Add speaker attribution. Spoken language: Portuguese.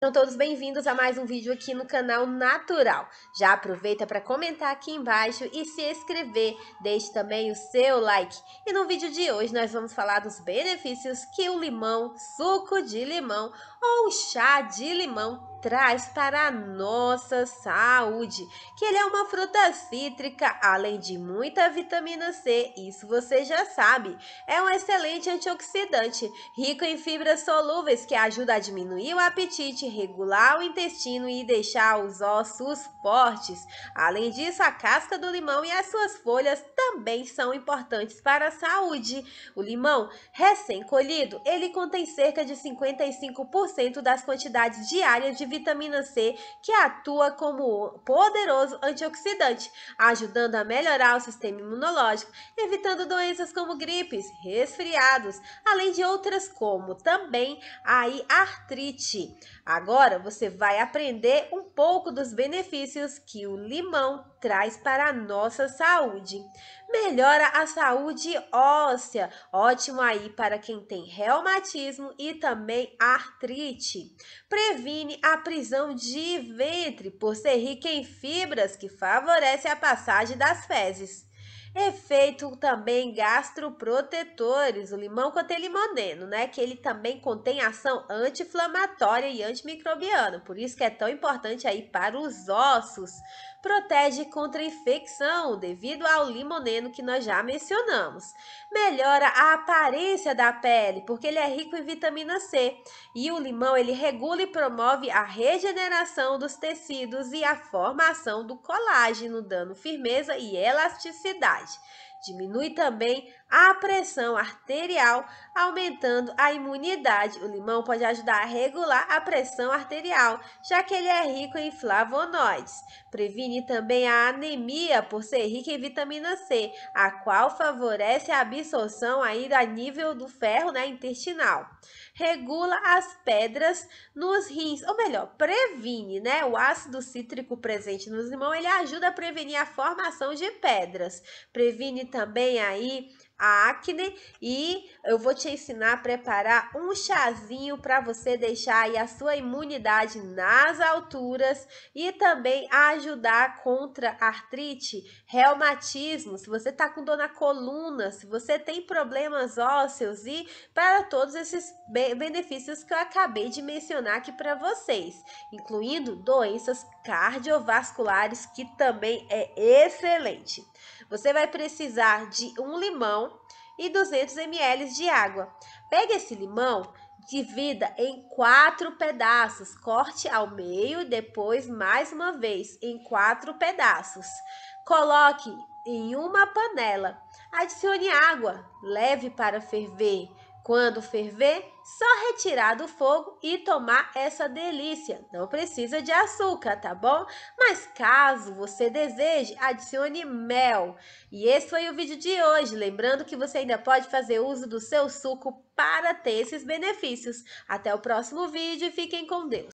Speaker 1: Sejam todos bem-vindos a mais um vídeo aqui no canal Natural. Já aproveita para comentar aqui embaixo e se inscrever. Deixe também o seu like. E no vídeo de hoje nós vamos falar dos benefícios que o limão, suco de limão ou chá de limão traz para a nossa saúde, que ele é uma fruta cítrica, além de muita vitamina C, isso você já sabe. É um excelente antioxidante, rico em fibras solúveis que ajuda a diminuir o apetite, regular o intestino e deixar os ossos fortes. Além disso, a casca do limão e as suas folhas também são importantes para a saúde. O limão recém-colhido, ele contém cerca de 55% das quantidades diárias de vitamina C, que atua como poderoso antioxidante, ajudando a melhorar o sistema imunológico, evitando doenças como gripes, resfriados, além de outras como também a artrite. Agora você vai aprender um pouco dos benefícios que o limão traz para a nossa saúde. Melhora a saúde óssea, ótimo aí para quem tem reumatismo e também artrite. Previne a prisão de ventre por ser rica em fibras que favorece a passagem das fezes. Efeito é também gastroprotetores, o limão contém limoneno, né? Que ele também contém ação anti-inflamatória e antimicrobiana, por isso que é tão importante aí para os ossos. Protege contra infecção devido ao limoneno que nós já mencionamos. Melhora a aparência da pele, porque ele é rico em vitamina C. E o limão ele regula e promove a regeneração dos tecidos e a formação do colágeno, dando firmeza e elasticidade. size Diminui também a pressão arterial, aumentando a imunidade. O limão pode ajudar a regular a pressão arterial, já que ele é rico em flavonoides. Previne também a anemia por ser rica em vitamina C, a qual favorece a absorção ainda a nível do ferro né, intestinal. Regula as pedras nos rins, ou melhor, previne, né? O ácido cítrico presente nos limões, ele ajuda a prevenir a formação de pedras. Previne também aí a acne e eu vou te ensinar a preparar um chazinho para você deixar aí a sua imunidade nas alturas e também ajudar contra artrite, reumatismo, se você tá com dor na coluna, se você tem problemas ósseos e para todos esses benefícios que eu acabei de mencionar aqui para vocês, incluindo doenças cardiovasculares, que também é excelente. Você vai precisar de um limão e 200 ml de água. Pegue esse limão, divida em quatro pedaços, corte ao meio e depois mais uma vez em quatro pedaços. Coloque em uma panela, adicione água, leve para ferver quando ferver, só retirar do fogo e tomar essa delícia. Não precisa de açúcar, tá bom? Mas caso você deseje, adicione mel. E esse foi o vídeo de hoje. Lembrando que você ainda pode fazer uso do seu suco para ter esses benefícios. Até o próximo vídeo e fiquem com Deus.